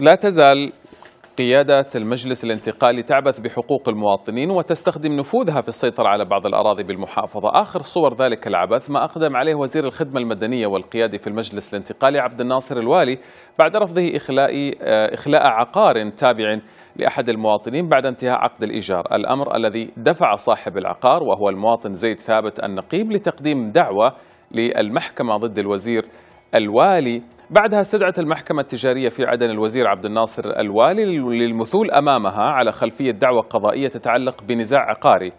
لا تزال قيادة المجلس الانتقالي تعبث بحقوق المواطنين وتستخدم نفوذها في السيطرة على بعض الأراضي بالمحافظة آخر صور ذلك العبث ما أقدم عليه وزير الخدمة المدنية والقيادي في المجلس الانتقالي عبد الناصر الوالي بعد رفضه إخلاء, آه، إخلاء عقار تابع لأحد المواطنين بعد انتهاء عقد الإيجار الأمر الذي دفع صاحب العقار وهو المواطن زيد ثابت النقيب لتقديم دعوة للمحكمة ضد الوزير الوالي بعدها استدعت المحكمة التجارية في عدن الوزير عبد الناصر الوالي للمثول أمامها على خلفية دعوة قضائية تتعلق بنزاع عقاري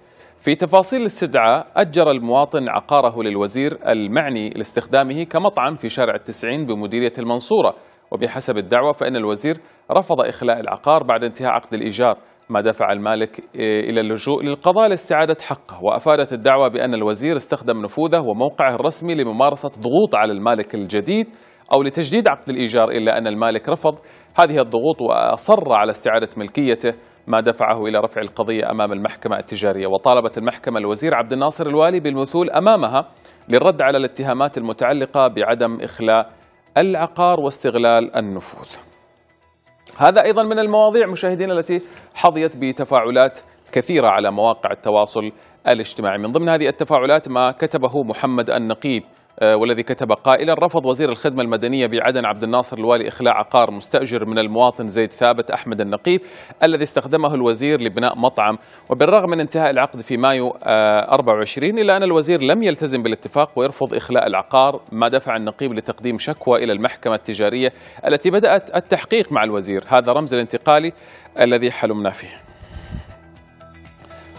في تفاصيل الاستدعاء أجر المواطن عقاره للوزير المعني لاستخدامه كمطعم في شارع التسعين بمديرية المنصورة وبحسب الدعوة فإن الوزير رفض إخلاء العقار بعد انتهاء عقد الإيجار ما دفع المالك إلى اللجوء للقضاء لاستعادة حقه وأفادت الدعوة بأن الوزير استخدم نفوذه وموقعه الرسمي لممارسة ضغوط على المالك الجديد أو لتجديد عقد الإيجار إلا أن المالك رفض هذه الضغوط وأصر على استعادة ملكيته ما دفعه إلى رفع القضية أمام المحكمة التجارية وطالبت المحكمة الوزير عبد الناصر الوالي بالمثول أمامها للرد على الاتهامات المتعلقة بعدم إخلاء العقار واستغلال النفوذ هذا أيضا من المواضيع مشاهدينا التي حظيت بتفاعلات كثيرة على مواقع التواصل الاجتماعي من ضمن هذه التفاعلات ما كتبه محمد النقيب آه، والذي كتب قائلا رفض وزير الخدمة المدنية بعدن عبد الناصر الوالي إخلاء عقار مستأجر من المواطن زيد ثابت أحمد النقيب الذي استخدمه الوزير لبناء مطعم وبالرغم من انتهاء العقد في مايو 24 آه، إلا أن الوزير لم يلتزم بالاتفاق ويرفض إخلاء العقار ما دفع النقيب لتقديم شكوى إلى المحكمة التجارية التي بدأت التحقيق مع الوزير هذا رمز الانتقالي الذي حلمنا فيه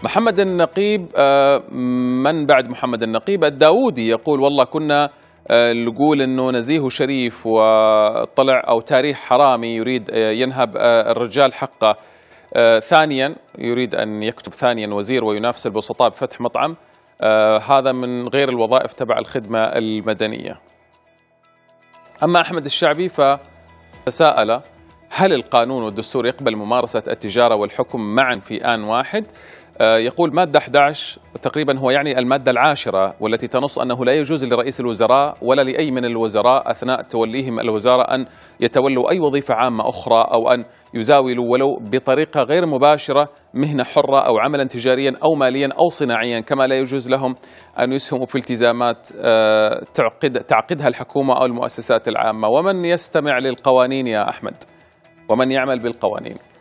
محمد النقيب آه، من بعد محمد النقيب الداودي يقول والله كنا آه، نقول انه نزيه شريف وطلع او تاريخ حرامي يريد آه، ينهب آه، الرجال حقه ثانيا يريد ان يكتب ثانيا وزير وينافس البسطاء بفتح مطعم هذا من غير الوظائف تبع الخدمه المدنيه. اما احمد الشعبي فتساءل هل القانون والدستور يقبل ممارسه التجاره والحكم معا في ان واحد؟ آه، يقول مادة 11 تقريبا هو يعني المادة العاشرة والتي تنص أنه لا يجوز لرئيس الوزراء ولا لأي من الوزراء أثناء توليهم الوزارة أن يتولوا أي وظيفة عامة أخرى أو أن يزاولوا ولو بطريقة غير مباشرة مهنة حرة أو عملا تجاريا أو ماليا أو صناعيا كما لا يجوز لهم أن يسهموا في التزامات آه، تعقد تعقدها الحكومة أو المؤسسات العامة ومن يستمع للقوانين يا أحمد ومن يعمل بالقوانين